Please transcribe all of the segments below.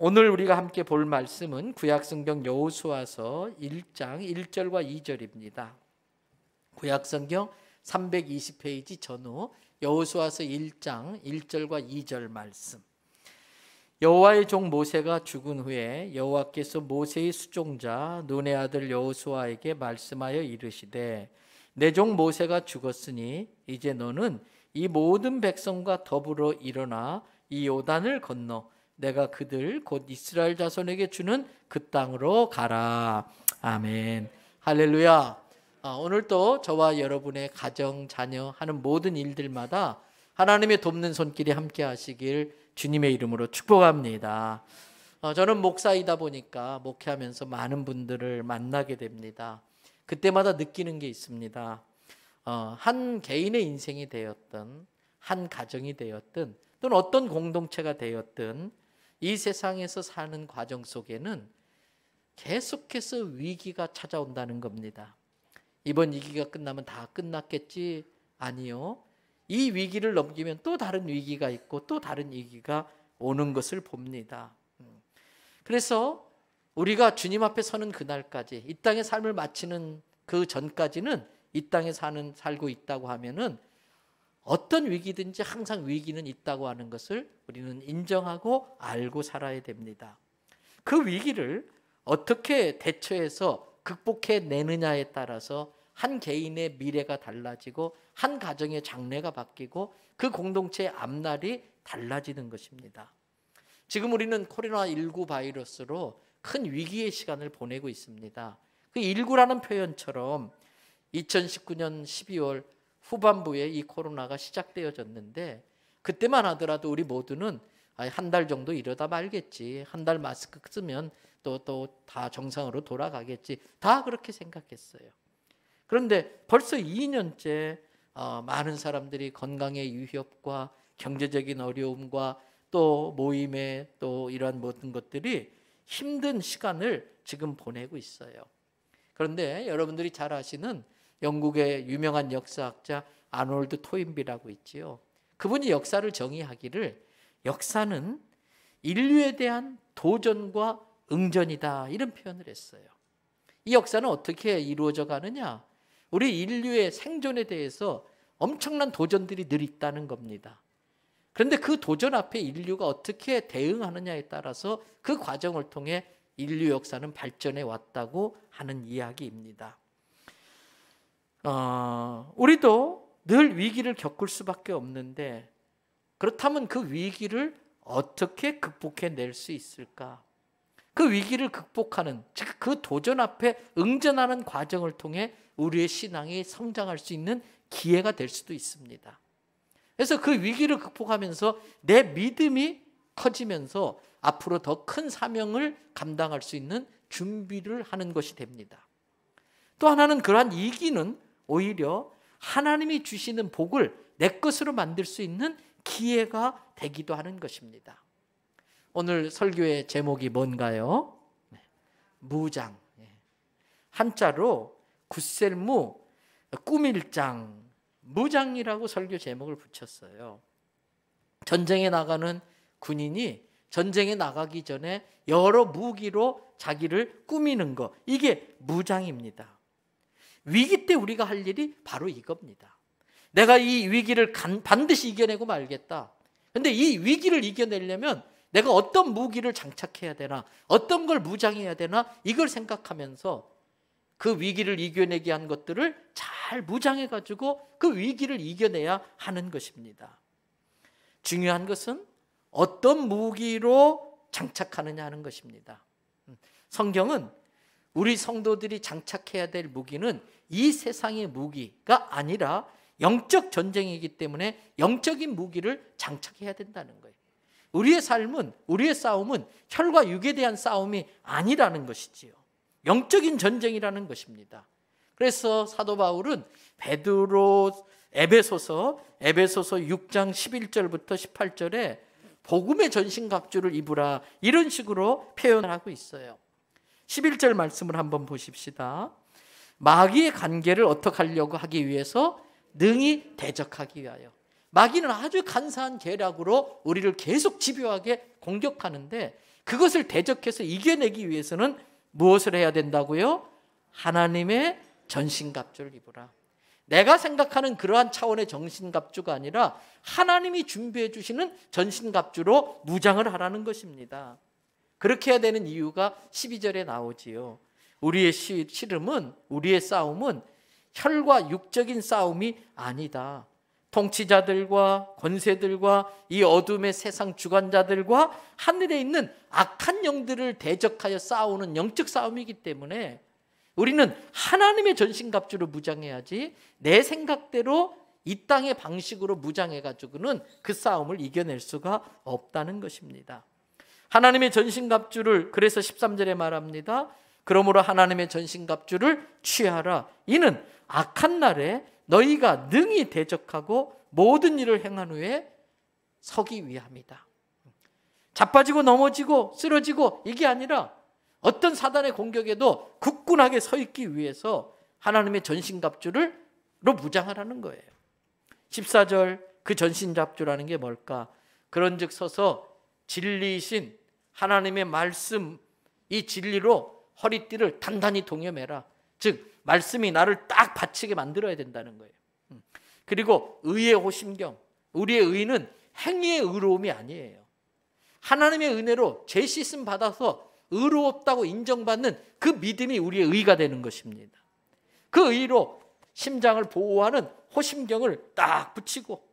오늘 우리가 함께 볼 말씀은 구약성경 여호수아서 1장 1절과 2절입니다. 구약성경 320페이지 전후 여호수아서 1장 1절과 2절 말씀. 여호와의 종 모세가 죽은 후에 여호와께서 모세의 수종자 눈의 아들 여호수아에게 말씀하여 이르시되 내 종 모세가 죽었으니 이제 너는 이 모든 백성과 더불어 일어나 이 요단을 건너 내가 그들 곧 이스라엘 자손에게 주는 그 땅으로 가라. 아멘. 할렐루야. 아, 오늘도 저와 여러분의 가정, 자녀 하는 모든 일들마다 하나님의 돕는 손길이 함께 하시길 주님의 이름으로 축복합니다. 어, 저는 목사이다 보니까 목회하면서 많은 분들을 만나게 됩니다. 그때마다 느끼는 게 있습니다. 어, 한 개인의 인생이 되었든, 한 가정이 되었든, 또는 어떤 공동체가 되었든, 이 세상에서 사는 과정 속에는 계속해서 위기가 찾아온다는 겁니다. 이번 위기가 끝나면 다 끝났겠지? 아니요. 이 위기를 넘기면 또 다른 위기가 있고 또 다른 위기가 오는 것을 봅니다. 음. 그래서 우리가 주님 앞에 서는 그날까지 이 땅의 삶을 마치는 그 전까지는 이 땅에 사는 살고 있다고 하면은 어떤 위기든지 항상 위기는 있다고 하는 것을 우리는 인정하고 알고 살아야 됩니다. 그 위기를 어떻게 대처해서 극복해 내느냐에 따라서 한 개인의 미래가 달라지고 한 가정의 장래가 바뀌고 그 공동체의 앞날이 달라지는 것입니다. 지금 우리는 코로나19 바이러스로 큰 위기의 시간을 보내고 있습니다. 그 19라는 표현처럼 2019년 12월 후반부에 이 코로나가 시작되어졌는데 그때만 하더라도 우리 모두는 아, 한달 정도 이러다 말겠지. 한 달 마스크 쓰면 또 또 다 정상으로 돌아가겠지. 다 그렇게 생각했어요. 그런데 벌써 2년째 어, 많은 사람들이 건강의 위협과 경제적인 어려움과 또 모임에 또 이러한 모든 것들이 힘든 시간을 지금 보내고 있어요. 그런데 여러분들이 잘 아시는 영국의 유명한 역사학자 아놀드 토인비라고 있지요. 그분이 역사를 정의하기를 역사는 인류에 대한 도전과 응전이다 이런 표현을 했어요. 이 역사는 어떻게 이루어져 가느냐? 우리 인류의 생존에 대해서 엄청난 도전들이 늘 있다는 겁니다. 그런데 그 도전 앞에 인류가 어떻게 대응하느냐에 따라서 그 과정을 통해 인류 역사는 발전해 왔다고 하는 이야기입니다. 어, 우리도 늘 위기를 겪을 수밖에 없는데 그렇다면 그 위기를 어떻게 극복해 낼수 있을까? 그 위기를 극복하는 즉 그 도전 앞에 응전하는 과정을 통해 우리의 신앙이 성장할 수 있는 기회가 될 수도 있습니다. 그래서 그 위기를 극복하면서 내 믿음이 커지면서 앞으로 더 큰 사명을 감당할 수 있는 준비를 하는 것이 됩니다. 또 하나는 그러한 이기는 오히려 하나님이 주시는 복을 내 것으로 만들 수 있는 기회가 되기도 하는 것입니다. 오늘 설교의 제목이 뭔가요? 네. 무장. 예. 한자로 굿셀무, 꾸밀장, 무장이라고 설교 제목을 붙였어요. 전쟁에 나가는 군인이 전쟁에 나가기 전에 여러 무기로 자기를 꾸미는 것. 이게 무장입니다. 위기 때 우리가 할 일이 바로 이겁니다. 내가 이 위기를 반드시 이겨내고 말겠다. 근데 이 위기를 이겨내려면 내가 어떤 무기를 장착해야 되나, 어떤 걸 무장해야 되나, 이걸 생각하면서 그 위기를 이겨내게 한 것들을 잘 무장해가지고 그 위기를 이겨내야 하는 것입니다. 중요한 것은 어떤 무기로 장착하느냐 하는 것입니다. 음, 성경은 우리 성도들이 장착해야 될 무기는 이 세상의 무기가 아니라 영적 전쟁이기 때문에 영적인 무기를 장착해야 된다는 거예요. 우리의 삶은 우리의 싸움은 혈과 육에 대한 싸움이 아니라는 것이지요. 영적인 전쟁이라는 것입니다. 그래서 사도 바울은 베드로 에베소서 에베소서 6장 11절부터 18절에 복음의 전신갑주를 입으라 이런 식으로 표현을 하고 있어요. 11절 말씀을 한번 보십시다. 마귀의 관계를 어떻게 하려고 하기 위해서 능히 대적하기 위하여 마귀는 아주 간사한 계략으로 우리를 계속 집요하게 공격하는데 그것을 대적해서 이겨내기 위해서는 무엇을 해야 된다고요? 하나님의 전신갑주를 입으라. 내가 생각하는 그러한 차원의 정신갑주가 아니라 하나님이 준비해 주시는 전신갑주로 무장을 하라는 것입니다. 그렇게 해야 되는 이유가 12절에 나오지요. 우리의 씨름은 우리의 싸움은 혈과 육적인 싸움이 아니다. 통치자들과 권세들과 이 어둠의 세상 주관자들과 하늘에 있는 악한 영들을 대적하여 싸우는 영적 싸움이기 때문에 우리는 하나님의 전신갑주를 무장해야지 내 생각대로 이 땅의 방식으로 무장해가지고는 그 싸움을 이겨낼 수가 없다는 것입니다. 하나님의 전신갑주를 그래서 13절에 말합니다. 그러므로 하나님의 전신갑주를 취하라. 이는 악한 날에 너희가 능히 대적하고 모든 일을 행한 후에 서기 위함이다. 자빠지고 넘어지고 쓰러지고 이게 아니라 어떤 사단의 공격에도 굳건하게 서 있기 위해서 하나님의 전신갑주를로 무장하라는 거예요. 14절 그 전신갑주라는 게 뭘까? 그런즉 서서 진리이신 하나님의 말씀 이 진리로 허리띠를 단단히 동여매라. 즉 말씀이 나를 딱 받치게 만들어야 된다는 거예요. 음. 그리고 의의 호심경. 우리의 의는 행위의 의로움이 아니에요. 하나님의 은혜로 제 씻음 받아서 의로웠다고 인정받는 그 믿음이 우리의 의가 되는 것입니다. 그 의로 심장을 보호하는 호심경을 딱 붙이고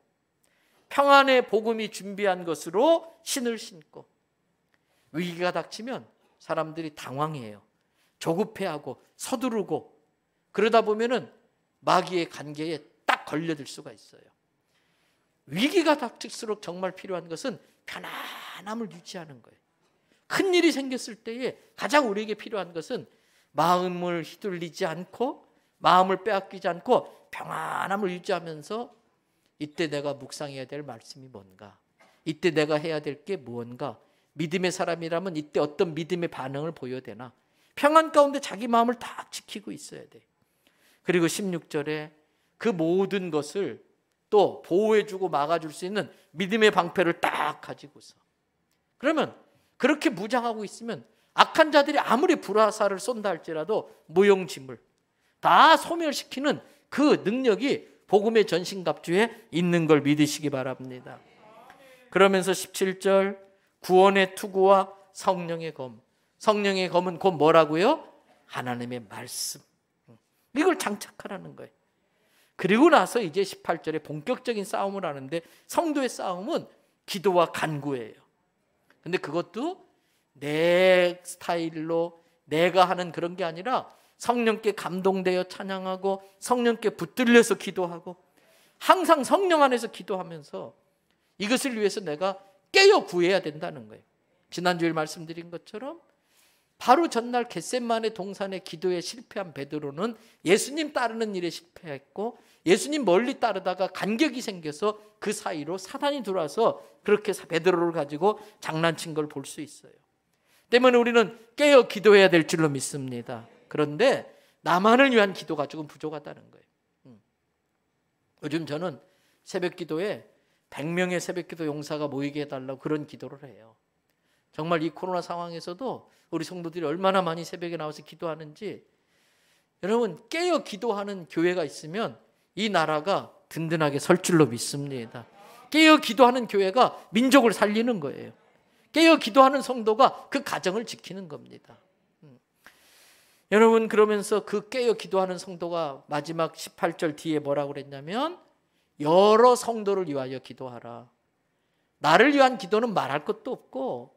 평안의 복음이 준비한 것으로 신을 신고 위기가 닥치면 사람들이 당황해요. 조급해하고 서두르고 그러다 보면은 마귀의 관계에 딱 걸려들 수가 있어요. 위기가 닥칠수록 정말 필요한 것은 편안함을 유지하는 거예요. 큰 일이 생겼을 때에 가장 우리에게 필요한 것은 마음을 휘둘리지 않고 마음을 빼앗기지 않고 평안함을 유지하면서 이때 내가 묵상해야 될 말씀이 뭔가 이때 내가 해야 될 게 무언가 믿음의 사람이라면 이때 어떤 믿음의 반응을 보여야 되나 평안 가운데 자기 마음을 딱 지키고 있어야 돼. 그리고 16절에 그 모든 것을 또 보호해주고 막아줄 수 있는 믿음의 방패를 딱 가지고서. 그러면 그렇게 무장하고 있으면 악한 자들이 아무리 불화살을 쏜다 할지라도 무용지물 다 소멸시키는 그 능력이 복음의 전신갑주에 있는 걸 믿으시기 바랍니다. 그러면서 17절 구원의 투구와 성령의 검 성령의 검은 곧 뭐라고요? 하나님의 말씀. 이걸 장착하라는 거예요. 그리고 나서 이제 18절에 본격적인 싸움을 하는데 성도의 싸움은 기도와 간구예요. 근데 그것도 내 스타일로 내가 하는 그런 게 아니라 성령께 감동되어 찬양하고 성령께 붙들려서 기도하고 항상 성령 안에서 기도하면서 이것을 위해서 내가 깨어 구해야 된다는 거예요. 지난주에 말씀드린 것처럼 바로 전날 겟셋만의 동산의 기도에 실패한 베드로는 예수님 따르는 일에 실패했고 예수님 멀리 따르다가 간격이 생겨서 그 사이로 사단이 들어와서 그렇게 베드로를 가지고 장난친 걸 볼 수 있어요. 때문에 우리는 깨어 기도해야 될 줄로 믿습니다. 그런데 나만을 위한 기도가 조금 부족하다는 거예요. 음. 요즘 저는 새벽 기도에 100명의 새벽 기도 용사가 모이게 해달라고 그런 기도를 해요. 정말 이 코로나 상황에서도 우리 성도들이 얼마나 많이 새벽에 나와서 기도하는지 여러분 깨어 기도하는 교회가 있으면 이 나라가 든든하게 설 줄로 믿습니다. 깨어 기도하는 교회가 민족을 살리는 거예요. 깨어 기도하는 성도가 그 가정을 지키는 겁니다. 음. 여러분 그러면서 그 깨어 기도하는 성도가 마지막 18절 뒤에 뭐라고 그랬냐면 여러 성도를 위하여 기도하라. 나를 위한 기도는 말할 것도 없고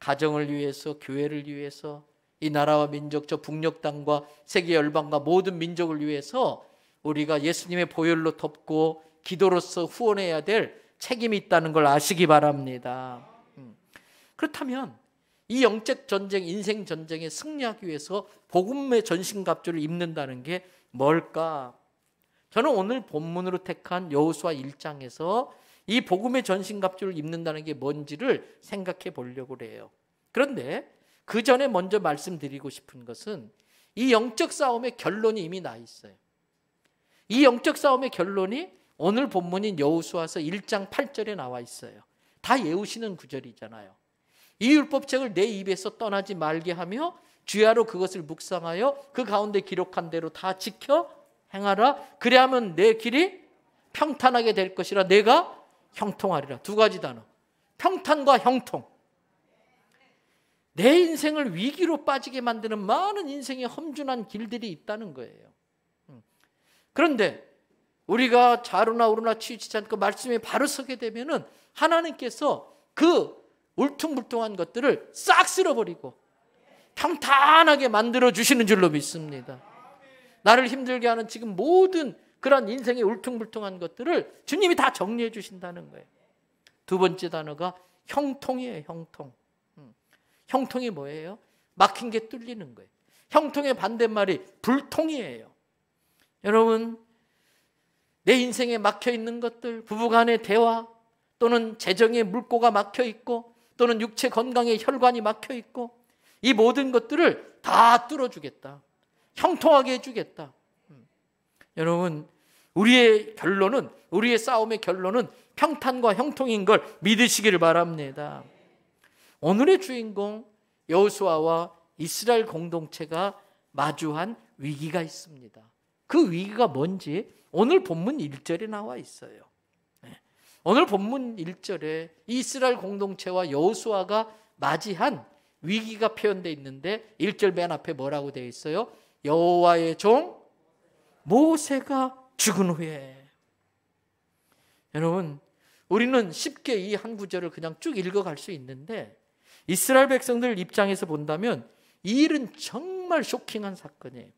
가정을 위해서, 교회를 위해서, 이 나라와 민족, 저 북녘 땅과 세계 열방과 모든 민족을 위해서 우리가 예수님의 보혈로 덮고 기도로서 후원해야 될 책임이 있다는 걸 아시기 바랍니다. 음. 그렇다면 이 영적 전쟁, 인생 전쟁에 승리하기 위해서 복음의 전신갑주를 입는다는 게 뭘까? 저는 오늘 본문으로 택한 여호수아 1장에서 이 복음의 전신갑주를 입는다는 게 뭔지를 생각해 보려고 해요. 그런데 그 전에 먼저 말씀드리고 싶은 것은 이 영적 싸움의 결론이 이미 나 있어요. 이 영적 싸움의 결론이 오늘 본문인 여우수와서 1장 8절에 나와 있어요. 다 예우시는 구절이잖아요. 이 율법책을 내 입에서 떠나지 말게 하며 주야로 그것을 묵상하여 그 가운데 기록한 대로 다 지켜 행하라. 그래하면내 길이 평탄하게 될 것이라 내가 형통하리라. 두 가지 단어. 평탄과 형통. 내 인생을 위기로 빠지게 만드는 많은 인생의 험준한 길들이 있다는 거예요. 음. 그런데 우리가 자루나 우르나 치우치지 않고 말씀에 바로 서게 되면은 하나님께서 그 울퉁불퉁한 것들을 싹 쓸어버리고 평탄하게 만들어 주시는 줄로 믿습니다. 나를 힘들게 하는 지금 모든 그런 인생의 울퉁불퉁한 것들을 주님이 다 정리해 주신다는 거예요. 두 번째 단어가 형통이에요. 형통. 음. 형통이 뭐예요? 막힌 게 뚫리는 거예요. 형통의 반대말이 불통이에요. 여러분 내 인생에 막혀 있는 것들, 부부간의 대화 또는 재정의 물꼬가 막혀 있고 또는 육체 건강의 혈관이 막혀 있고 이 모든 것들을 다 뚫어주겠다. 형통하게 해주겠다. 여러분, 우리의 결론은, 우리의 싸움의 결론은 평탄과 형통인 걸 믿으시기를 바랍니다. 오늘의 주인공 여호수아와 이스라엘 공동체가 마주한 위기가 있습니다. 그 위기가 뭔지 오늘 본문 1절에 나와 있어요. 네. 오늘 본문 1절에 이스라엘 공동체와 여호수아가 맞이한 위기가 표현되어 있는데 1절 맨 앞에 뭐라고 되어 있어요? 여호와의 종 모세가 죽은 후에 여러분 우리는 쉽게 이 한 구절을 그냥 쭉 읽어갈 수 있는데 이스라엘 백성들 입장에서 본다면 이 일은 정말 쇼킹한 사건이에요.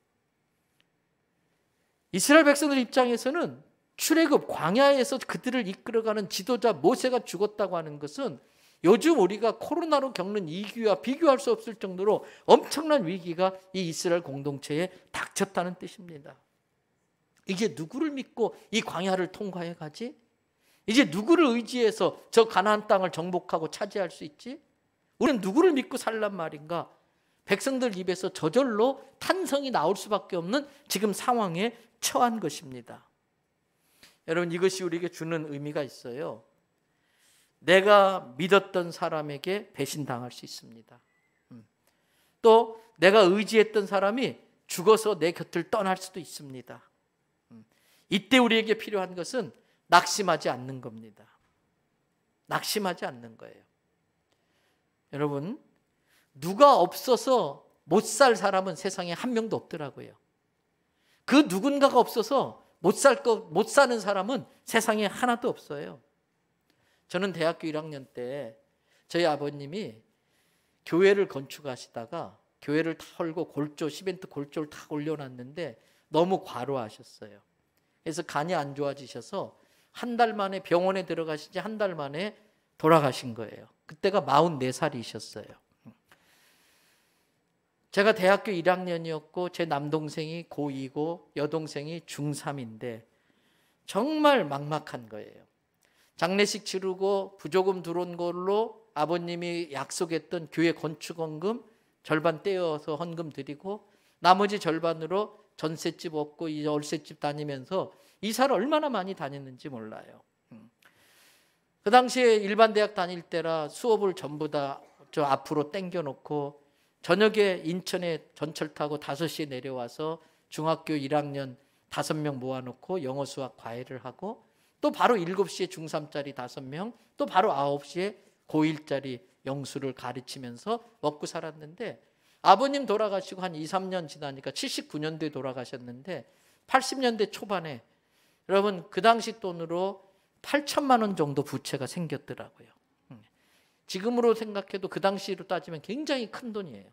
이스라엘 백성들 입장에서는 출애굽 광야에서 그들을 이끌어가는 지도자 모세가 죽었다고 하는 것은 요즘 우리가 코로나로 겪는 이기와 비교할 수 없을 정도로 엄청난 위기가 이 이스라엘 공동체에 닥쳤다는 뜻입니다. 이제 누구를 믿고 이 광야를 통과해 가지? 이제 누구를 의지해서 저 가나안 땅을 정복하고 차지할 수 있지? 우리는 누구를 믿고 살란 말인가? 백성들 입에서 저절로 탄성이 나올 수밖에 없는 지금 상황에 처한 것입니다. 여러분 이것이 우리에게 주는 의미가 있어요. 내가 믿었던 사람에게 배신당할 수 있습니다. 음. 또 내가 의지했던 사람이 죽어서 내 곁을 떠날 수도 있습니다. 이때 우리에게 필요한 것은 낙심하지 않는 겁니다. 낙심하지 않는 거예요. 여러분, 누가 없어서 못 살 사람은 세상에 한 명도 없더라고요. 그 누군가가 없어서 못살 거, 못 사는 사람은 세상에 하나도 없어요. 저는 대학교 1학년 때 저희 아버님이 교회를 건축하시다가 교회를 다 헐고 골조, 시멘트 골조를 다 올려놨는데 너무 과로하셨어요. 그래서 간이 안 좋아지셔서 한 달 만에 병원에 들어가시지한 달 만에 돌아가신 거예요. 그때가 44살이셨어요. 제가 대학교 1학년이었고 제 남동생이 고2고 여동생이 중3인데 정말 막막한 거예요. 장례식 치르고 부조금 들어온 걸로 아버님이 약속했던 교회 건축원금 절반 떼어서 헌금 드리고 나머지 절반으로 전셋집 없고 이제월셋집 다니면서 이사를 얼마나 많이 다녔는지 몰라요. 음. 그 당시에 일반 대학 다닐 때라 수업을 전부 다 저 앞으로 땡겨놓고 저녁에 인천에 전철 타고 5시에 내려와서 중학교 1학년 5명 모아놓고 영어 수학 과외를 하고 또 바로 7시에 중3짜리 5명 또 바로 9시에 고1짜리 영수를 가르치면서 먹고 살았는데 아버님 돌아가시고 한 2, 3년 지나니까 79년도에 돌아가셨는데 80년대 초반에 여러분 그 당시 돈으로 8천만 원 정도 부채가 생겼더라고요. 음. 지금으로 생각해도 그 당시로 따지면 굉장히 큰 돈이에요.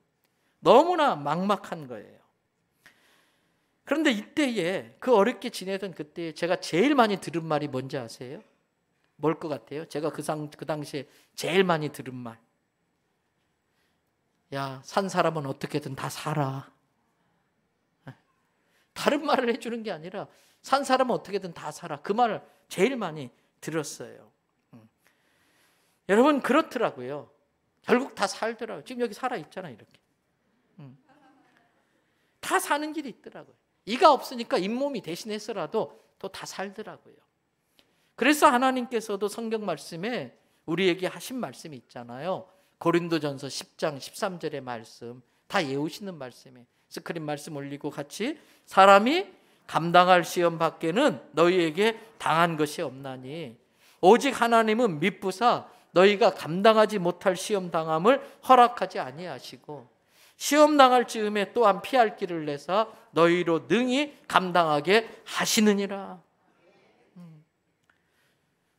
너무나 막막한 거예요. 그런데 이때에 그 어렵게 지내던 그때에 제가 제일 많이 들은 말이 뭔지 아세요? 뭘 것 같아요? 제가 그, 상, 그 당시에 제일 많이 들은 말. 야, 산 사람은 어떻게든 다 살아. 다른 말을 해주는 게 아니라 산 사람은 어떻게든 다 살아. 그 말을 제일 많이 들었어요. 음. 여러분 그렇더라고요. 결국 다 살더라고요. 지금 여기 살아 있잖아 이렇게. 음. 다 사는 길이 있더라고요. 이가 없으니까 잇몸이 대신해서라도 또 다 살더라고요. 그래서 하나님께서도 성경 말씀에 우리에게 하신 말씀이 있잖아요. 고린도전서 10장 13절의 말씀 다예우시는 말씀이에요. 스크린 말씀 올리고 같이 사람이 감당할 시험 밖에는 너희에게 당한 것이 없나니 오직 하나님은 미부사 너희가 감당하지 못할 시험 당함을 허락하지 아니하시고 시험 당할 즈음에 또한 피할 길을 내서 너희로 능히 감당하게 하시느니라. 음.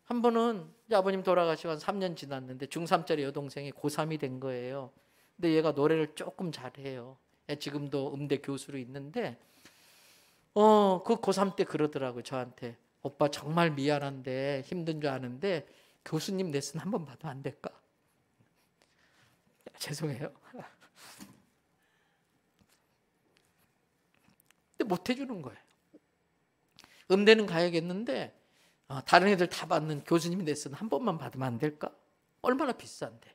한 번은 이제 아버님 돌아가시고 한 3년 지났는데 중3짜리 여동생이 고3이 된 거예요. 근데 얘가 노래를 조금 잘해요. 예, 지금도 음대 교수로 있는데 어, 그 고3 때 그러더라고요. 저한테. 오빠 정말 미안한데 힘든 줄 아는데 교수님 레슨 한 번 봐도 안 될까? 죄송해요. 근데 못 해주는 거예요. 음대는 가야겠는데 아, 다른 애들 다 받는 교수님 레슨 한 번만 받으면 안 될까? 얼마나 비싼데.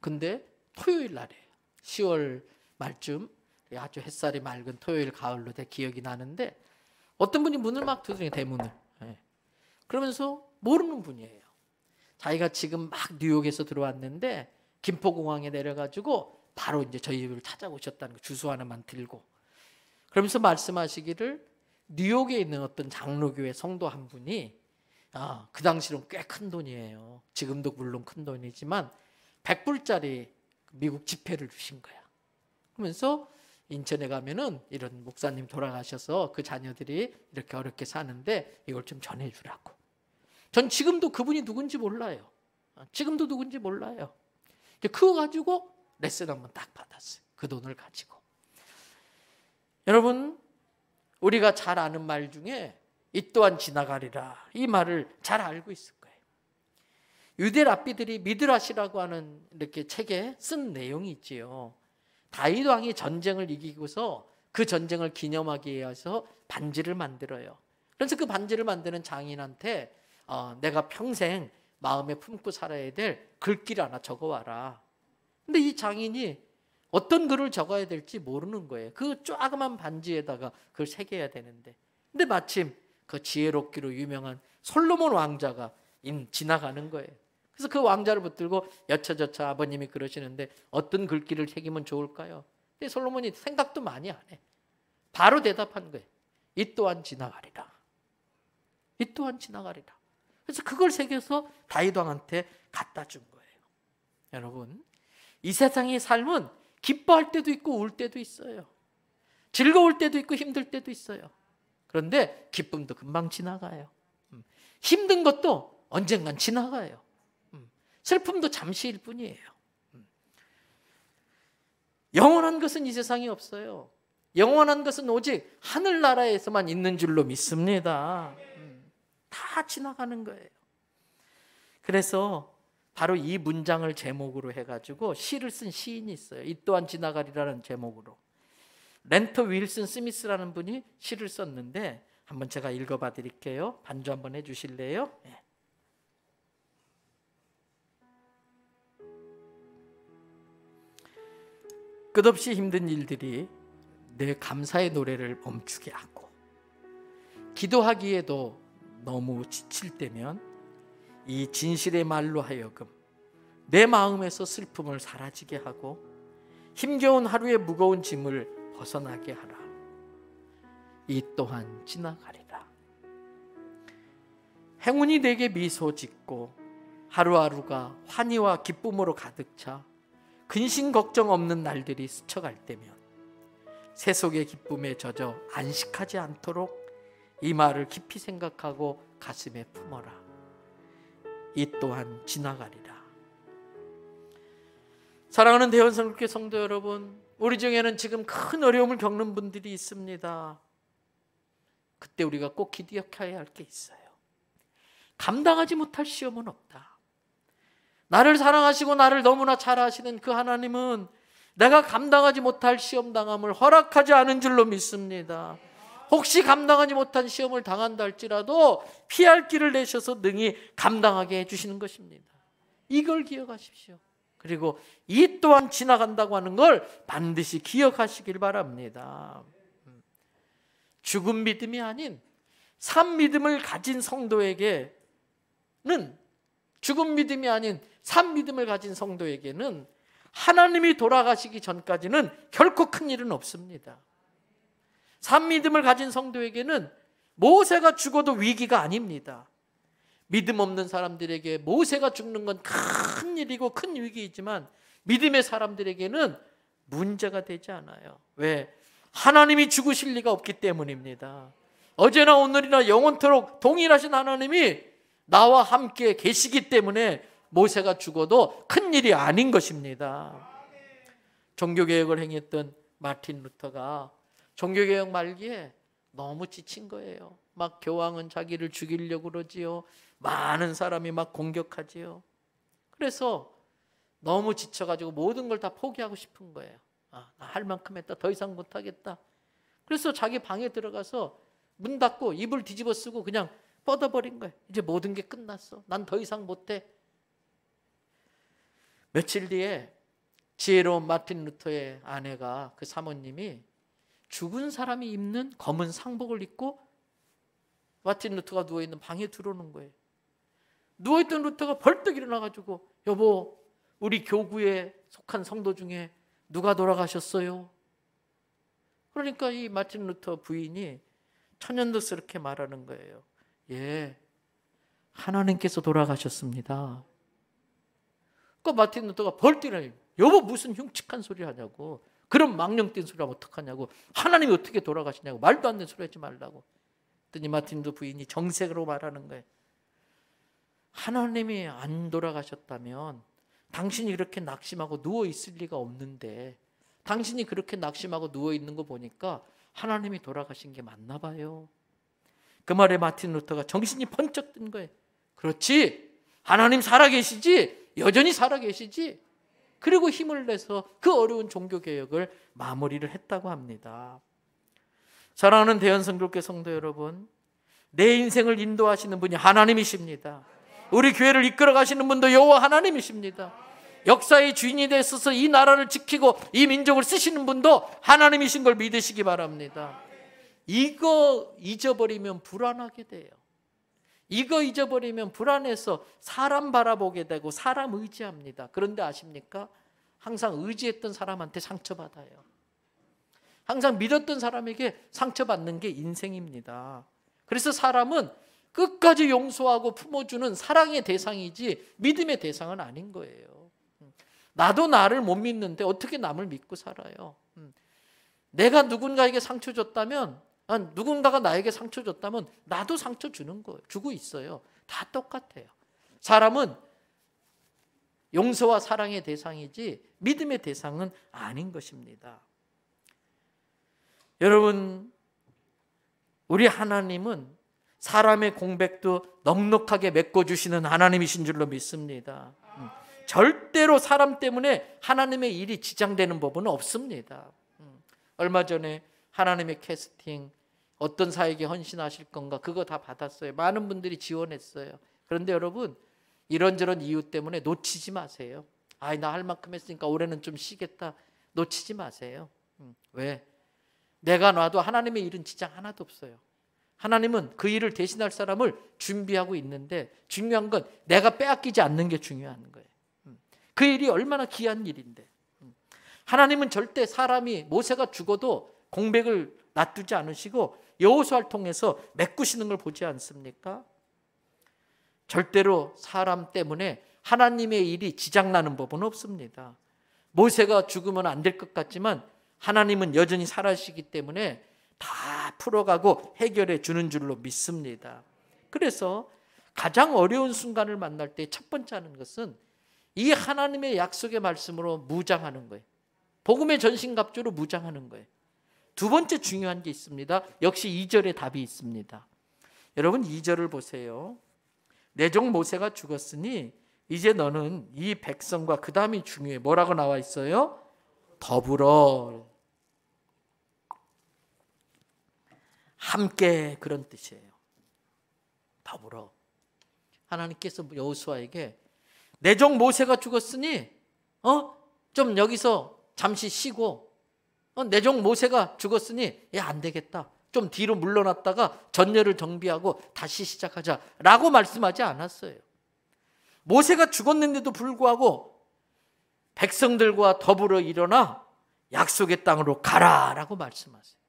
근데 토요일 날에 10월 말쯤 아주 햇살이 맑은 토요일 가을로 내 기억이 나는데 어떤 분이 문을 막 두드려 대문을. 예. 그러면서 모르는 분이에요. 자기가 지금 막 뉴욕에서 들어왔는데 김포공항에 내려가지고 바로 이제 저희 집을 찾아오셨다는 거 주소 하나만 들고 그러면서 말씀하시기를 뉴욕에 있는 어떤 장로교회 성도 한 분이 아, 그 당시로는 꽤 큰 돈이에요. 지금도 물론 큰 돈이지만 100불짜리 미국 지폐를 주신 거야. 그러면서 인천에 가면은 이런 목사님 돌아가셔서 그 자녀들이 이렇게 어렵게 사는데 이걸 좀 전해주라고. 전 지금도 그분이 누군지 몰라요. 아, 지금도 누군지 몰라요. 그거 가지고 레슨 한 번 딱 받았어요. 그 돈을 가지고. 여러분, 우리가 잘 아는 말 중에 이 또한 지나가리라 이 말을 잘 알고 있을 거예요. 유대 랍비들이 미드라시라고 하는 이렇게 책에 쓴 내용이 있지요. 다윗 왕이 전쟁을 이기고서 그 전쟁을 기념하기 위해서 반지를 만들어요. 그래서 그 반지를 만드는 장인한테 어, 내가 평생 마음에 품고 살아야 될 글귀를 하나 적어와라. 근데 이 장인이 어떤 글을 적어야 될지 모르는 거예요. 그 조그만 반지에다가 그걸 새겨야 되는데. 근데 마침 그 지혜롭기로 유명한 솔로몬 왕자가 지나가는 거예요. 그래서 그 왕자를 붙들고 여차저차 아버님이 그러시는데 어떤 글귀를 새기면 좋을까요? 근데 솔로몬이 생각도 많이 안 해. 바로 대답한 거예요. 이 또한 지나가리라. 이 또한 지나가리라. 그래서 그걸 새겨서 다이 왕한테 갖다 준 거예요. 여러분, 이 세상의 삶은 기뻐할 때도 있고 울 때도 있어요. 즐거울 때도 있고 힘들 때도 있어요. 그런데 기쁨도 금방 지나가요. 음. 힘든 것도 언젠간 지나가요. 음. 슬픔도 잠시일 뿐이에요. 음. 영원한 것은 이 세상에 없어요. 영원한 것은 오직 하늘나라에서만 있는 줄로 믿습니다. 다 지나가는 거예요. 그래서 바로 이 문장을 제목으로 해가지고 시를 쓴 시인이 있어요. 이 또한 지나가리라는 제목으로. 렌터 윌슨 스미스라는 분이 시를 썼는데 한번 제가 읽어봐 드릴게요. 반주 한번 해주실래요? 네. 끝없이 힘든 일들이 내 감사의 노래를 멈추게 하고 기도하기에도 너무 지칠 때면 이 진실의 말로 하여금 내 마음에서 슬픔을 사라지게 하고 힘겨운 하루의 무거운 짐을 벗어나게 하라. 이 또한 지나가리라. 행운이 되게 미소 짓고 하루하루가 환희와 기쁨으로 가득 차 근심 걱정 없는 날들이 스쳐갈 때면 세속의 기쁨에 젖어 안식하지 않도록 이 말을 깊이 생각하고 가슴에 품어라. 이 또한 지나가리라. 사랑하는 대원성교회 성도 여러분, 우리 중에는 지금 큰 어려움을 겪는 분들이 있습니다. 그때 우리가 꼭 기억해야 할 게 있어요. 감당하지 못할 시험은 없다. 나를 사랑하시고 나를 너무나 잘 아시는 그 하나님은 내가 감당하지 못할 시험 당함을 허락하지 않은 줄로 믿습니다. 혹시 감당하지 못한 시험을 당한다 할지라도 피할 길을 내셔서 능히 감당하게 해주시는 것입니다. 이걸 기억하십시오. 그리고 이 또한 지나간다고 하는 걸 반드시 기억하시길 바랍니다. 죽은 믿음이 아닌 산 믿음을 가진 성도에게는 죽은 믿음이 아닌 산 믿음을 가진 성도에게는 하나님이 돌아가시기 전까지는 결코 큰 일은 없습니다. 산 믿음을 가진 성도에게는 모세가 죽어도 위기가 아닙니다. 믿음 없는 사람들에게 모세가 죽는 건 큰 일이고 큰 위기이지만 믿음의 사람들에게는 문제가 되지 않아요. 왜? 하나님이 죽으실 리가 없기 때문입니다. 어제나 오늘이나 영원토록 동일하신 하나님이 나와 함께 계시기 때문에 모세가 죽어도 큰 일이 아닌 것입니다. 종교개혁을 행했던 마틴 루터가 종교개혁 말기에 너무 지친 거예요. 막 교황은 자기를 죽이려고 그러지요. 많은 사람이 막 공격하지요. 그래서 너무 지쳐가지고 모든 걸 다 포기하고 싶은 거예요. 아, 나 할 만큼 했다. 더 이상 못하겠다. 그래서 자기 방에 들어가서 문 닫고 입을 뒤집어 쓰고 그냥 뻗어버린 거예요. 이제 모든 게 끝났어. 난 더 이상 못해. 며칠 뒤에 지혜로운 마틴 루터의 아내가 그 사모님이 죽은 사람이 입는 검은 상복을 입고 마틴 루터가 누워 있는 방에 들어오는 거예요. 누워있던 루터가 벌떡 일어나가지고 여보 우리 교구에 속한 성도 중에 누가 돌아가셨어요? 그러니까 이 마틴 루터 부인이 천연도스럽게 말하는 거예요. 예, 하나님께서 돌아가셨습니다. 그 마틴 루터가 벌떡 일 여보 무슨 흉측한 소리 하냐고 그런 망령 띈 소리하면 어떡하냐고 하나님이 어떻게 돌아가시냐고 말도 안 되는 소리 하지 말라고 그랬더니 마틴도 부인이 정색으로 말하는 거예요. 하나님이 안 돌아가셨다면 당신이 그렇게 낙심하고 누워 있을 리가 없는데 당신이 그렇게 낙심하고 누워 있는 거 보니까 하나님이 돌아가신 게 맞나 봐요. 그 말에 마틴 루터가 정신이 번쩍 든 거예요. 그렇지. 하나님 살아계시지. 여전히 살아계시지. 그리고 힘을 내서 그 어려운 종교 개혁을 마무리를 했다고 합니다. 사랑하는 대연성교회 성도 여러분, 내 인생을 인도하시는 분이 하나님이십니다. 우리 교회를 이끌어 가시는 분도 여호와 하나님이십니다. 역사의 주인이 되셔서 이 나라를 지키고 이 민족을 쓰시는 분도 하나님이신 걸 믿으시기 바랍니다. 이거 잊어버리면 불안하게 돼요. 이거 잊어버리면 불안해서 사람 바라보게 되고 사람 의지합니다. 그런데 아십니까? 항상 의지했던 사람한테 상처받아요. 항상 믿었던 사람에게 상처받는 게 인생입니다. 그래서 사람은 끝까지 용서하고 품어주는 사랑의 대상이지 믿음의 대상은 아닌 거예요. 음. 나도 나를 못 믿는데 어떻게 남을 믿고 살아요? 음. 내가 누군가에게 상처 줬다면 아, 누군가가 나에게 상처 줬다면 나도 상처 주는 거예요. 주고 있어요. 다 똑같아요. 사람은 용서와 사랑의 대상이지 믿음의 대상은 아닌 것입니다. 여러분, 우리 하나님은 사람의 공백도 넉넉하게 메꿔주시는 하나님이신 줄로 믿습니다. 음. 절대로 사람 때문에 하나님의 일이 지장되는 법은 없습니다. 음. 얼마 전에 하나님의 캐스팅 어떤 사에 헌신하실 건가 그거 다 받았어요. 많은 분들이 지원했어요. 그런데 여러분 이런저런 이유 때문에 놓치지 마세요. 아이 나 할 만큼 했으니까 올해는 좀 쉬겠다. 놓치지 마세요. 음. 왜? 내가 놔도 하나님의 일은 지장 하나도 없어요. 하나님은 그 일을 대신할 사람을 준비하고 있는데 중요한 건 내가 빼앗기지 않는 게 중요한 거예요. 음. 그 일이 얼마나 귀한 일인데. 음. 하나님은 절대 사람이 모세가 죽어도 공백을 놔두지 않으시고 여호수아를 통해서 메꾸시는 걸 보지 않습니까? 절대로 사람 때문에 하나님의 일이 지장나는 법은 없습니다. 모세가 죽으면 안 될 것 같지만 하나님은 여전히 살아시기 때문에 다 풀어가고 해결해 주는 줄로 믿습니다. 그래서 가장 어려운 순간을 만날 때 첫 번째 하는 것은 이 하나님의 약속의 말씀으로 무장하는 거예요. 복음의 전신갑주로 무장하는 거예요. 두 번째 중요한 게 있습니다. 역시 2절에 답이 있습니다. 여러분 2절을 보세요. 내종 모세가 죽었으니 이제 너는 이 백성과 그 다음이 중요해. 뭐라고 나와 있어요? 더불어 함께 그런 뜻이에요. 더불어 하나님께서 여호수아에게 내종 모세가 죽었으니 어? 좀 여기서 잠시 쉬고 어? 내종 모세가 죽었으니 야안 예, 되겠다. 좀 뒤로 물러났다가 전열을 정비하고 다시 시작하자라고 말씀하지 않았어요. 모세가 죽었는데도 불구하고 백성들과 더불어 일어나 약속의 땅으로 가라라고 말씀하세요.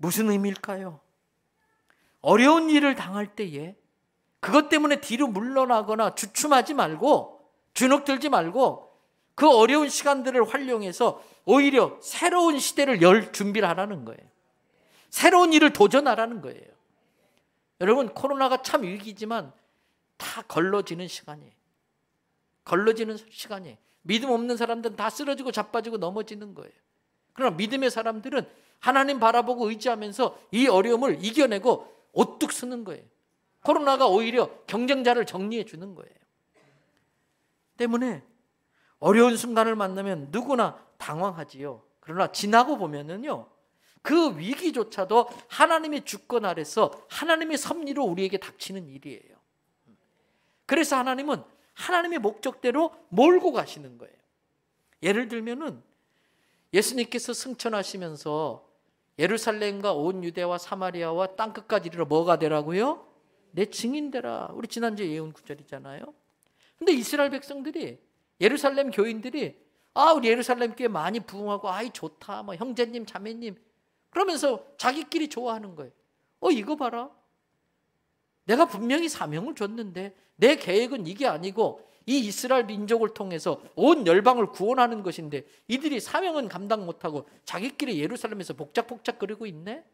무슨 의미일까요? 어려운 일을 당할 때에 그것 때문에 뒤로 물러나거나 주춤하지 말고 주눅들지 말고 그 어려운 시간들을 활용해서 오히려 새로운 시대를 열 준비를 하라는 거예요. 새로운 일을 도전하라는 거예요. 여러분 코로나가 참 위기지만 다 걸러지는 시간이에요. 걸러지는 시간이에요. 믿음 없는 사람들은 다 쓰러지고 자빠지고 넘어지는 거예요. 그러나 믿음의 사람들은 하나님 바라보고 의지하면서 이 어려움을 이겨내고 오뚝 쓰는 거예요. 코로나가 오히려 경쟁자를 정리해 주는 거예요. 때문에 어려운 순간을 만나면 누구나 당황하지요. 그러나 지나고 보면은요. 그 위기조차도 하나님의 주권 아래서 하나님의 섭리로 우리에게 닥치는 일이에요. 그래서 하나님은 하나님의 목적대로 몰고 가시는 거예요. 예를 들면은 예수님께서 승천하시면서 예루살렘과 온 유대와 사마리아와 땅 끝까지 이르러 뭐가 되라고요? 내 증인 되라. 우리 지난주에 예언 구절이잖아요. 근데 이스라엘 백성들이 예루살렘 교인들이 아 우리 예루살렘 교회 많이 부흥하고 아이 좋다 뭐 형제님 자매님 그러면서 자기끼리 좋아하는 거예요. 어 이거 봐라. 내가 분명히 사명을 줬는데 내 계획은 이게 아니고 이 이스라엘 민족을 통해서 온 열방을 구원하는 것인데 이들이 사명은 감당 못하고 자기끼리 예루살렘에서 복작복작 그리고 있네?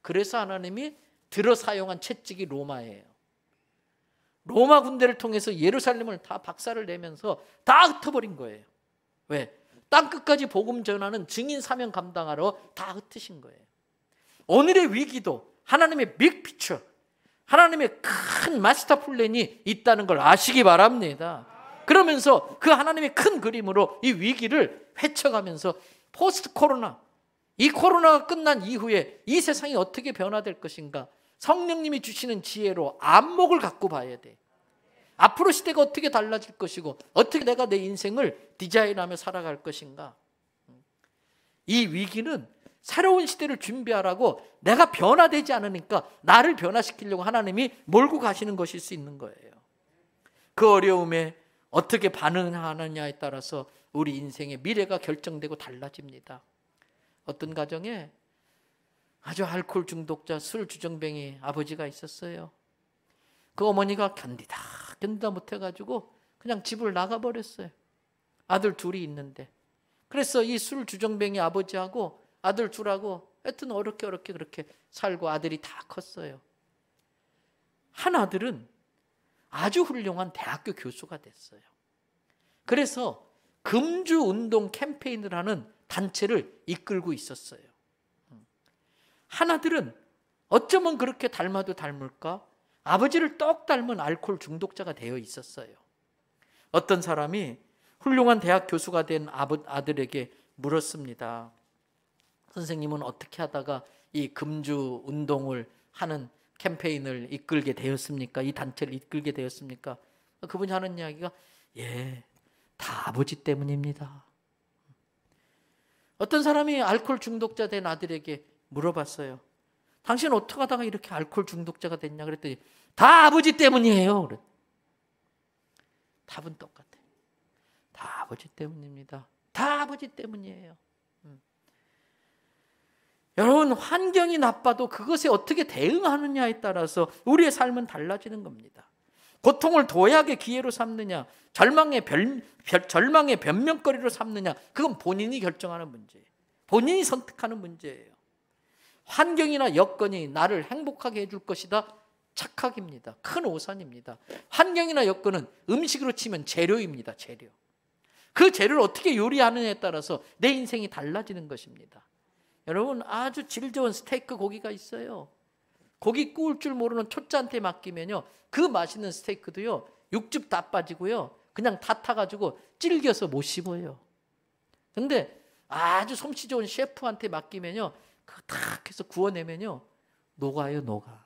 그래서 하나님이 들어 사용한 채찍이 로마예요. 로마 군대를 통해서 예루살렘을 다 박살을 내면서 다 흩어버린 거예요. 왜? 땅끝까지 복음 전하는 증인 사명 감당하러 다 흩으신 거예요. 오늘의 위기도 하나님의 빅피처 하나님의 큰 마스터 플랜이 있다는 걸 아시기 바랍니다. 그러면서 그 하나님의 큰 그림으로 이 위기를 헤쳐가면서 포스트 코로나, 이 코로나가 끝난 이후에 이 세상이 어떻게 변화될 것인가 성령님이 주시는 지혜로 안목을 갖고 봐야 돼. 앞으로 시대가 어떻게 달라질 것이고 어떻게 내가 내 인생을 디자인하며 살아갈 것인가. 이 위기는 새로운 시대를 준비하라고 내가 변화되지 않으니까 나를 변화시키려고 하나님이 몰고 가시는 것일 수 있는 거예요. 그 어려움에 어떻게 반응하느냐에 따라서 우리 인생의 미래가 결정되고 달라집니다. 어떤 가정에 아주 알코올 중독자 술 주정뱅이 아버지가 있었어요. 그 어머니가 견디다 견디다 못해가지고 그냥 집을 나가버렸어요. 아들 둘이 있는데. 그래서 이 술 주정뱅이 아버지하고 아들 주라고 하여튼 어렵게 어렵게 그렇게 살고 아들이 다 컸어요. 한 아들은 아주 훌륭한 대학교 교수가 됐어요. 그래서 금주 운동 캠페인을 하는 단체를 이끌고 있었어요. 한 아들은 어쩌면 그렇게 닮아도 닮을까? 아버지를 떡 닮은 알코올 중독자가 되어 있었어요. 어떤 사람이 훌륭한 대학 교수가 된아들에게 물었습니다. 선생님은 어떻게 하다가 이 금주 운동을 하는 캠페인을 이끌게 되었습니까? 이 단체를 이끌게 되었습니까? 그분이 하는 이야기가 예, 다 아버지 때문입니다. 어떤 사람이 알코올 중독자 된 아들에게 물어봤어요. 당신 어떻게 하다가 이렇게 알코올 중독자가 됐냐 그랬더니 다 아버지 때문이에요. 그랬. 답은 똑같아다 아버지 때문입니다. 다 아버지 때문이에요. 여러분 환경이 나빠도 그것에 어떻게 대응하느냐에 따라서 우리의 삶은 달라지는 겁니다. 고통을 도약의 기회로 삼느냐, 절망의 별, 별, 절망의 변명거리로 삼느냐, 그건 본인이 결정하는 문제예요. 본인이 선택하는 문제예요. 환경이나 여건이 나를 행복하게 해줄 것이다. 착각입니다. 큰 오산입니다. 환경이나 여건은 음식으로 치면 재료입니다. 재료. 그 재료를 어떻게 요리하느냐에 따라서 내 인생이 달라지는 것입니다. 여러분 아주 질 좋은 스테이크 고기가 있어요. 고기 구울 줄 모르는 초짜한테 맡기면요. 그 맛있는 스테이크도요. 육즙 다 빠지고요. 그냥 다 타가지고 질겨서 못 씹어요. 근데 아주 솜씨 좋은 셰프한테 맡기면요. 그탁 해서 구워내면요. 녹아요, 녹아.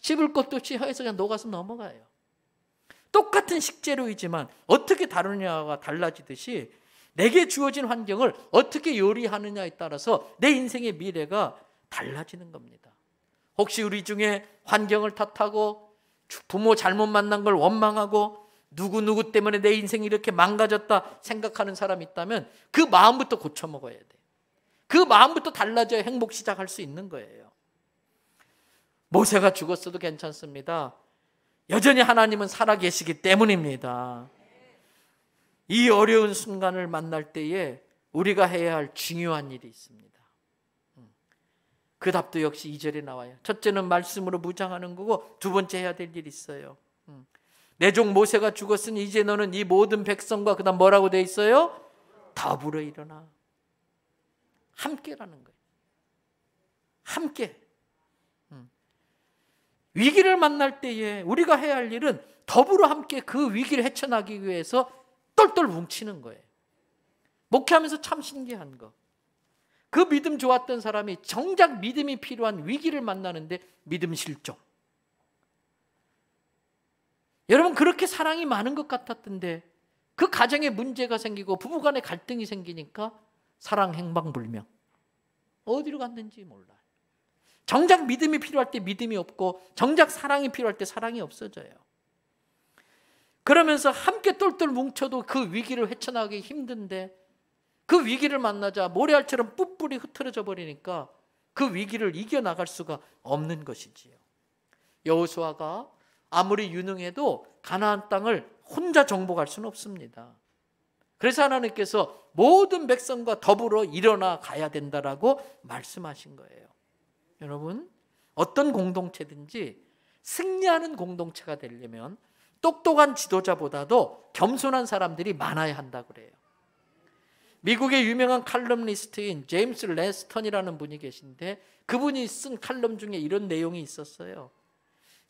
씹을 것도 없이 혀에서 그냥 녹아서 넘어가요. 똑같은 식재료이지만 어떻게 다루냐가 달라지듯이 내게 주어진 환경을 어떻게 요리하느냐에 따라서 내 인생의 미래가 달라지는 겁니다. 혹시 우리 중에 환경을 탓하고 부모 잘못 만난 걸 원망하고 누구누구 때문에 내 인생이 이렇게 망가졌다 생각하는 사람이 있다면 그 마음부터 고쳐먹어야 돼그 마음부터 달라져야 행복 시작할 수 있는 거예요. 모세가 죽었어도 괜찮습니다. 여전히 하나님은 살아계시기 때문입니다. 이 어려운 순간을 만날 때에 우리가 해야 할 중요한 일이 있습니다. 음. 그 답도 역시 이절에 나와요. 첫째는 말씀으로 무장하는 거고 두 번째 해야 될 일이 있어요. 음. 내종 모세가 죽었으니 이제 너는 이 모든 백성과 그다음 뭐라고 돼 있어요? 더불어 일어나. 함께라는 거예요. 함께. 음. 위기를 만날 때에 우리가 해야 할 일은 더불어 함께 그 위기를 헤쳐나기 위해서 똘똘 뭉치는 거예요. 목회하면서 참 신기한 거. 그 믿음 좋았던 사람이 정작 믿음이 필요한 위기를 만나는데 믿음 실종. 여러분 그렇게 사랑이 많은 것 같았던데 그 가정에 문제가 생기고 부부간에 갈등이 생기니까 사랑 행방불명. 어디로 갔는지 몰라요. 정작 믿음이 필요할 때 믿음이 없고 정작 사랑이 필요할 때 사랑이 없어져요. 그러면서 함께 똘똘 뭉쳐도 그 위기를 헤쳐나가기 힘든데 그 위기를 만나자 모래알처럼 뿔뿔이 흐트러져 버리니까 그 위기를 이겨나갈 수가 없는 것이지요. 여호수아가 아무리 유능해도 가나안 땅을 혼자 정복할 수는 없습니다. 그래서 하나님께서 모든 백성과 더불어 일어나 가야 된다라고 말씀하신 거예요. 여러분, 어떤 공동체든지 승리하는 공동체가 되려면 똑똑한 지도자보다도 겸손한 사람들이 많아야 한다 그래요. 미국의 유명한 칼럼니스트인 제임스 레스턴이라는 분이 계신데 그분이 쓴 칼럼 중에 이런 내용이 있었어요.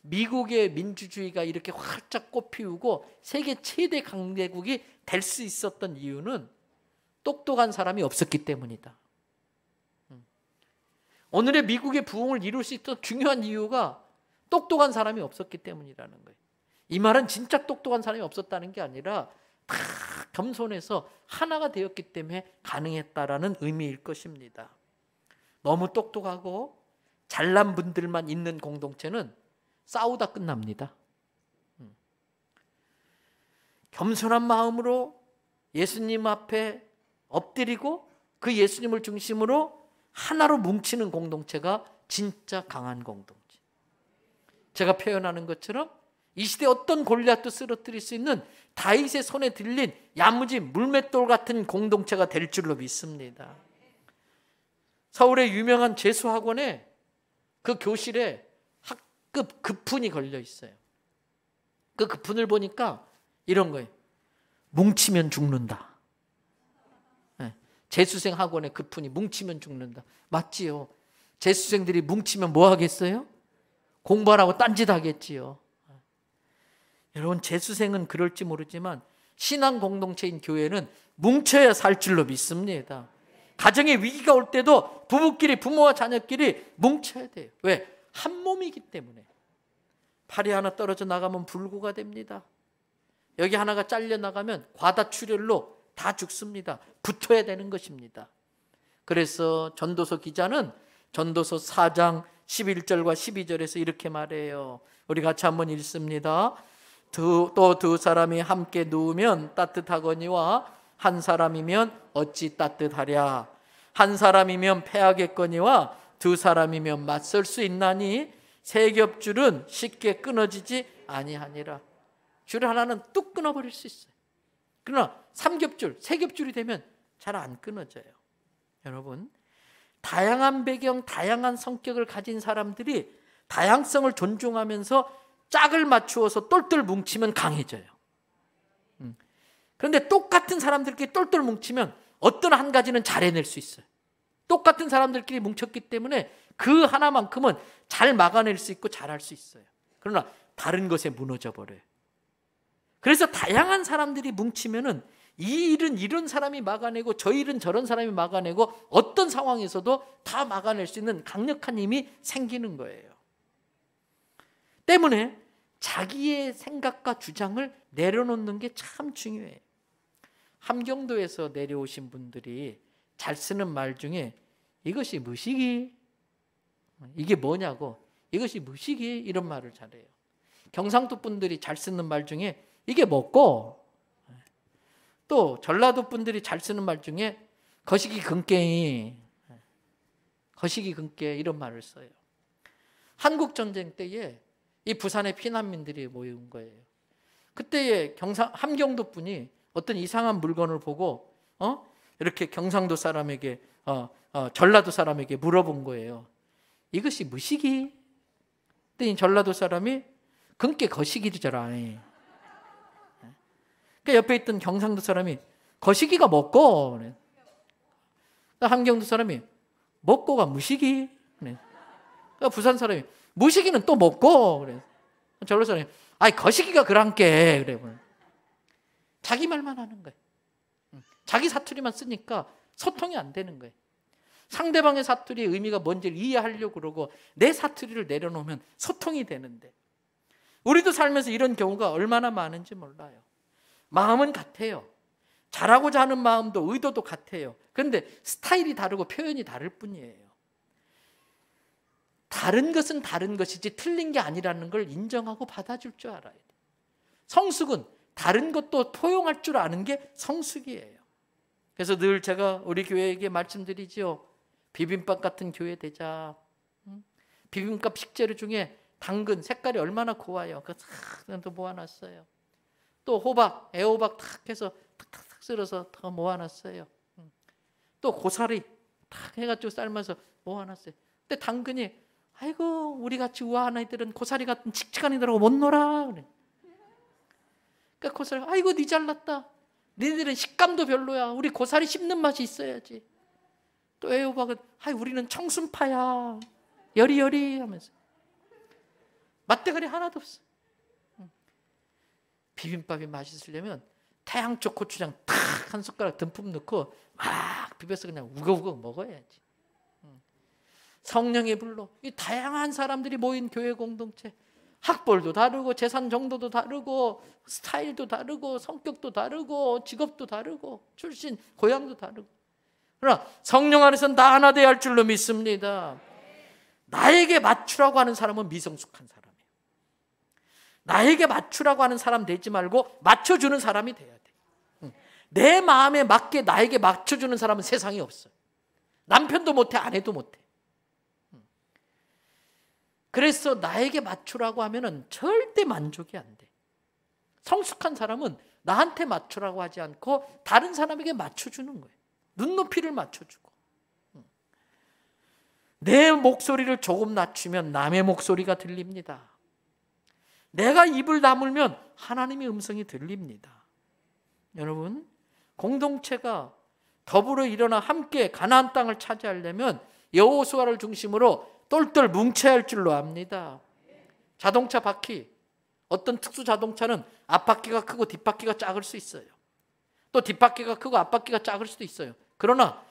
미국의 민주주의가 이렇게 활짝 꽃피우고 세계 최대 강대국이 될 수 있었던 이유는 똑똑한 사람이 없었기 때문이다. 음. 오늘의 미국의 부흥을 이룰 수 있던 중요한 이유가 똑똑한 사람이 없었기 때문이라는 거예요. 이 말은 진짜 똑똑한 사람이 없었다는 게 아니라 다 겸손해서 하나가 되었기 때문에 가능했다라는 의미일 것입니다. 너무 똑똑하고 잘난 분들만 있는 공동체는 싸우다 끝납니다. 음. 겸손한 마음으로 예수님 앞에 엎드리고 그 예수님을 중심으로 하나로 뭉치는 공동체가 진짜 강한 공동체. 제가 표현하는 것처럼 이 시대 어떤 골리앗도 쓰러뜨릴 수 있는 다윗의 손에 들린 야무지 물맷돌 같은 공동체가 될 줄로 믿습니다. 서울의 유명한 재수 학원에 그 교실에 학급 급훈이 걸려 있어요. 그급훈을 보니까 이런 거예요. 뭉치면 죽는다. 예, 재수생 학원에 급훈이 뭉치면 죽는다. 맞지요. 재수생들이 뭉치면 뭐 하겠어요? 공부하라고 딴짓 하겠지요. 여러분 재수생은 그럴지 모르지만 신앙 공동체인 교회는 뭉쳐야 살 줄로 믿습니다. 가정에 위기가 올 때도 부부끼리 부모와 자녀끼리 뭉쳐야 돼요. 왜? 한 몸이기 때문에. 팔이 하나 떨어져 나가면 불구가 됩니다. 여기 하나가 잘려 나가면 과다 출혈로 다 죽습니다. 붙어야 되는 것입니다. 그래서 전도서 기자는 전도서 4장 11절과 12절에서 이렇게 말해요. 우리 같이 한번 읽습니다. 또두 사람이 함께 누우면 따뜻하거니와 한 사람이면 어찌 따뜻하랴 한 사람이면 패하겠거니와 두 사람이면 맞설 수 있나니 세 겹줄은 쉽게 끊어지지 아니하니라 줄 하나는 뚝 끊어버릴 수 있어요 그러나 삼겹줄, 세 겹줄이 되면 잘 안 끊어져요 여러분 다양한 배경, 다양한 성격을 가진 사람들이 다양성을 존중하면서 짝을 맞추어서 똘똘 뭉치면 강해져요. 음. 그런데 똑같은 사람들끼리 똘똘 뭉치면 어떤 한 가지는 잘해낼 수 있어요. 똑같은 사람들끼리 뭉쳤기 때문에 그 하나만큼은 잘 막아낼 수 있고 잘할 수 있어요. 그러나 다른 것에 무너져 버려요. 그래서 다양한 사람들이 뭉치면은 이 일은 이런 사람이 막아내고 저 일은 저런 사람이 막아내고 어떤 상황에서도 다 막아낼 수 있는 강력한 힘이 생기는 거예요. 때문에 자기의 생각과 주장을 내려놓는 게 참 중요해요. 함경도에서 내려오신 분들이 잘 쓰는 말 중에 이것이 무식이 이게 뭐냐고 이것이 무식이 이런 말을 잘해요. 경상도 분들이 잘 쓰는 말 중에 이게 먹고 또 전라도 분들이 잘 쓰는 말 중에 거시기 근깨이 거시기 근깨 이런 말을 써요. 한국 전쟁 때에 이 부산의 피난민들이 모인 거예요. 그때의 경상 함경도 분이 어떤 이상한 물건을 보고 어? 이렇게 경상도 사람에게 어, 어, 전라도 사람에게 물어본 거예요. 이것이 무식이? 근데 이 전라도 사람이 근께 거시기더라. 그니까 옆에 있던 경상도 사람이 거시기가 먹고 그러니까 함경도 사람이 먹고가 무식이. 그러니 부산 사람이 무식이는 또 먹고 그래. 절로 서는 아이 거시기가 그랑께 그래. 자기 말만 하는 거예요. 자기 사투리만 쓰니까 소통이 안 되는 거예요. 상대방의 사투리의 의미가 뭔지를 이해하려고 그러고 내 사투리를 내려놓으면 소통이 되는데 우리도 살면서 이런 경우가 얼마나 많은지 몰라요. 마음은 같아요. 잘하고자 하는 마음도 의도도 같아요. 그런데 스타일이 다르고 표현이 다를 뿐이에요. 다른 것은 다른 것이지 틀린 게 아니라는 걸 인정하고 받아줄 줄 알아야 돼. 성숙은 다른 것도 포용할 줄 아는 게 성숙이에요. 그래서 늘 제가 우리 교회에게 말씀드리지요. 비빔밥 같은 교회 되자. 비빔밥 식재료 중에 당근 색깔이 얼마나 고와요. 그거 싹또 모아놨어요. 또 호박, 애호박 탁 해서 탁탁탁 썰어서 다 모아놨어요. 또 고사리 탁 해가지고 삶아서 모아놨어요. 근데 당근이 아이고 우리 같이 우아한 아이들은 고사리 같은 칙칙한이들하고 못 놀아. 그래. 그러니까 고사리 아이고 니 잘났다. 니들은 식감도 별로야. 우리 고사리 씹는 맛이 있어야지. 또 애호박은 아이 우리는 청순파야. 여리여리 하면서 맞대가리 하나도 없어. 비빔밥이 맛있으려면 태양초 고추장 탁 한 숟가락 듬뿍 넣고 막 비벼서 그냥 우거우거 먹어야지. 성령의 불로 이 다양한 사람들이 모인 교회 공동체 학벌도 다르고 재산 정도도 다르고 스타일도 다르고 성격도 다르고 직업도 다르고 출신 고향도 다르고 그러나 성령 안에서는 다 하나 돼야 할 줄로 믿습니다. 나에게 맞추라고 하는 사람은 미성숙한 사람이에요. 나에게 맞추라고 하는 사람 되지 말고 맞춰주는 사람이 돼야 돼. 요내 마음에 맞게 나에게 맞춰주는 사람은 세상에 없어요. 남편도 못해 아내도 못해. 그래서 나에게 맞추라고 하면 절대 만족이 안 돼. 성숙한 사람은 나한테 맞추라고 하지 않고 다른 사람에게 맞춰주는 거예요. 눈높이를 맞춰주고. 내 목소리를 조금 낮추면 남의 목소리가 들립니다. 내가 입을 다물면 하나님의 음성이 들립니다. 여러분, 공동체가 더불어 일어나 함께 가나안 땅을 차지하려면 여호수아를 중심으로 똘똘 뭉쳐야 할 줄로 압니다. 자동차 바퀴. 어떤 특수 자동차는 앞바퀴가 크고 뒷바퀴가 작을 수 있어요. 또 뒷바퀴가 크고 앞바퀴가 작을 수도 있어요. 그러나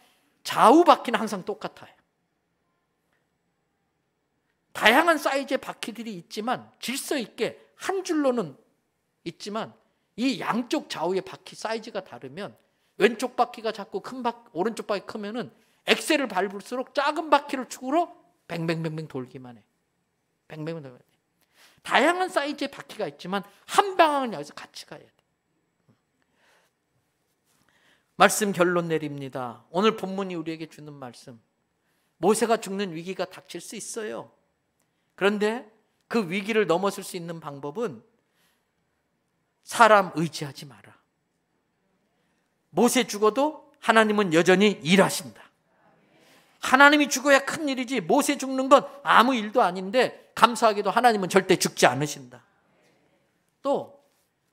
좌우 바퀴는 항상 똑같아요. 다양한 사이즈의 바퀴들이 있지만 질서 있게 한 줄로는 있지만 이 양쪽 좌우의 바퀴 사이즈가 다르면 왼쪽 바퀴가 작고 큰 바퀴, 오른쪽 바퀴 크면은 엑셀을 밟을수록 작은 바퀴를 축으로 뱅뱅뱅뱅 돌기만 해. 뱅뱅뱅 돌기만 해. 다양한 사이즈의 바퀴가 있지만 한 방향은 여기서 같이 가야 돼. 말씀 결론 내립니다. 오늘 본문이 우리에게 주는 말씀. 모세가 죽는 위기가 닥칠 수 있어요. 그런데 그 위기를 넘어설 수 있는 방법은 사람 의지하지 마라. 모세 죽어도 하나님은 여전히 일하신다. 하나님이 죽어야 큰 일이지 모세 죽는 건 아무 일도 아닌데 감사하게도 하나님은 절대 죽지 않으신다. 또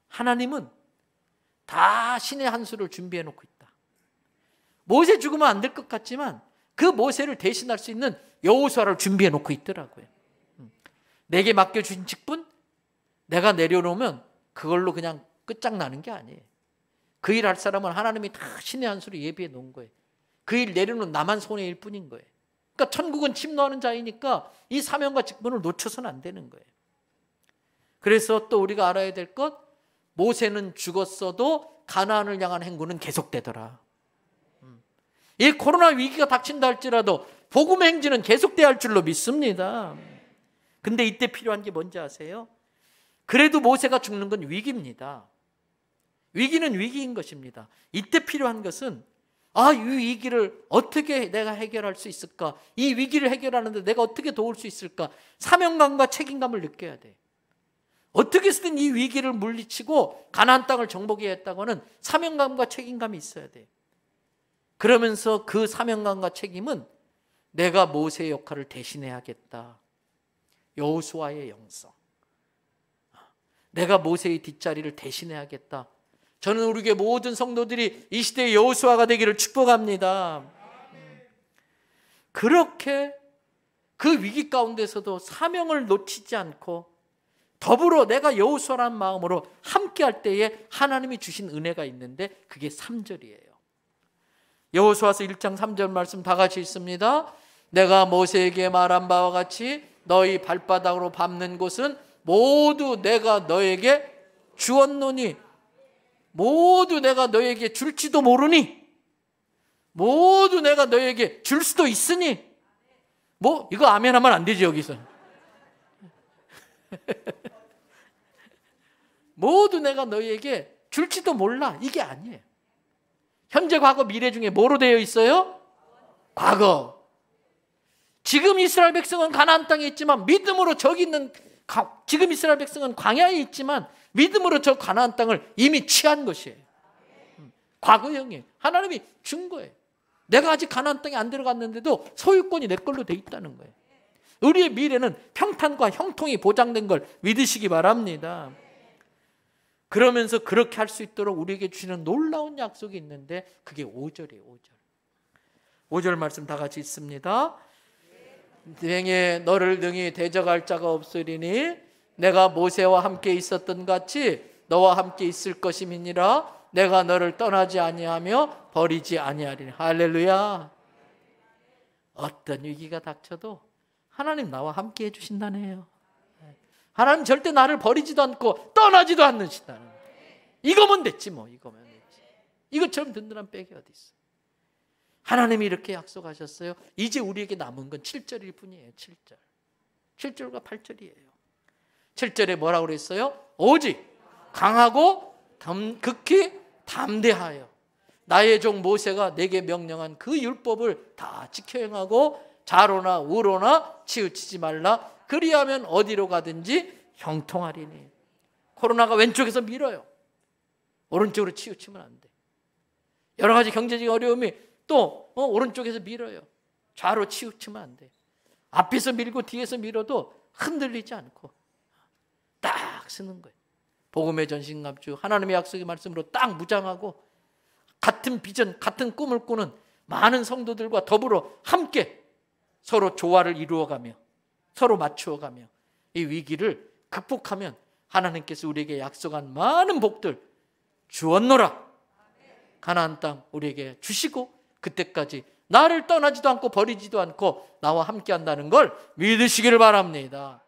하나님은 다 신의 한 수를 준비해 놓고 있다. 모세 죽으면 안 될 것 같지만 그 모세를 대신할 수 있는 여호수아를 준비해 놓고 있더라고요. 음. 내게 맡겨 주신 직분 내가 내려놓으면 그걸로 그냥 끝장나는 게 아니에요. 그 일 할 사람은 하나님이 다 신의 한 수를 예비해 놓은 거예요. 그일 내려놓은 나만 손해일 뿐인 거예요. 그러니까 천국은 침노하는 자이니까 이 사명과 직분을 놓쳐서는 안 되는 거예요. 그래서 또 우리가 알아야 될 것, 모세는 죽었어도 가나안을 향한 행군은 계속되더라. 음. 이 코로나 위기가 닥친다 할지라도 복음의 행진은 계속돼야 할 줄로 믿습니다. 근데 이때 필요한 게 뭔지 아세요? 그래도 모세가 죽는 건 위기입니다. 위기는 위기인 것입니다. 이때 필요한 것은 아, 이 위기를 어떻게 내가 해결할 수 있을까? 이 위기를 해결하는데 내가 어떻게 도울 수 있을까? 사명감과 책임감을 느껴야 돼. 어떻게 쓰든 이 위기를 물리치고 가나 땅을 정복해야 했다고는 사명감과 책임감이 있어야 돼. 그러면서 그 사명감과 책임은 내가 모세의 역할을 대신해야겠다. 여호수아의 영성. 내가 모세의 뒷자리를 대신해야겠다. 저는 우리 에게 모든 성도들이 이 시대의 여호수아가 되기를 축복합니다. 그렇게 그 위기 가운데서도 사명을 놓치지 않고 더불어 내가 여호수아라는 마음으로 함께 할 때에 하나님이 주신 은혜가 있는데 그게 3절이에요. 여호수아서 1장 3절 말씀 다 같이 있습니다. 내가 모세에게 말한 바와 같이 너희 발바닥으로 밟는 곳은 모두 내가 너에게 주었노니 모두 내가 너에게 줄지도 모르니 모두 내가 너에게 줄 수도 있으니 뭐 이거 아멘 하면 안 되지 여기서 모두 내가 너에게 줄지도 몰라 이게 아니에요 현재 과거 미래 중에 뭐로 되어 있어요? 과거 지금 이스라엘 백성은 가나안 땅에 있지만 믿음으로 저기 있는 지금 이스라엘 백성은 광야에 있지만 믿음으로 저 가나안 땅을 이미 취한 것이에요. 음. 과거형이 하나님이 준 거예요. 내가 아직 가나안 땅에 안 들어갔는데도 소유권이 내 걸로 돼 있다는 거예요. 우리의 미래는 평탄과 형통이 보장된 걸 믿으시기 바랍니다. 그러면서 그렇게 할 수 있도록 우리에게 주는 놀라운 약속이 있는데 그게 5절이에요. 5절. 5절 말씀 다 같이 있습니다. 등에 네. 너를 능히 대적할 자가 없으리니 내가 모세와 함께 있었던 같이 너와 함께 있을 것임이니라 내가 너를 떠나지 아니하며 버리지 아니하리니 할렐루야. 어떤 위기가 닥쳐도 하나님 나와 함께 해 주신다네요. 하나님 절대 나를 버리지도 않고 떠나지도 않는시다는 이거면 됐지 뭐 이거면 됐지. 이것처럼 든든한 백이 어디 있어? 하나님이 이렇게 약속하셨어요. 이제 우리에게 남은 건 7절일 뿐이에요. 7절. 7절과 8절이에요. 7절에 뭐라고 그랬어요? 오직 강하고 담, 극히 담대하여 나의 종 모세가 내게 명령한 그 율법을 다 지켜 행하고 자로나 우로나 치우치지 말라 그리하면 어디로 가든지 형통하리니 코로나가 왼쪽에서 밀어요 오른쪽으로 치우치면 안돼 여러 가지 경제적인 어려움이 또 어, 오른쪽에서 밀어요 좌로 치우치면 안돼 앞에서 밀고 뒤에서 밀어도 흔들리지 않고 쓰는 거예요. 복음의 전신갑주, 하나님의 약속의 말씀으로 딱 무장하고 같은 비전, 같은 꿈을 꾸는 많은 성도들과 더불어 함께 서로 조화를 이루어가며 서로 맞추어가며 이 위기를 극복하면 하나님께서 우리에게 약속한 많은 복들 주었노라. 가나안 땅 우리에게 주시고 그때까지 나를 떠나지도 않고 버리지도 않고 나와 함께 한다는 걸 믿으시기를 바랍니다.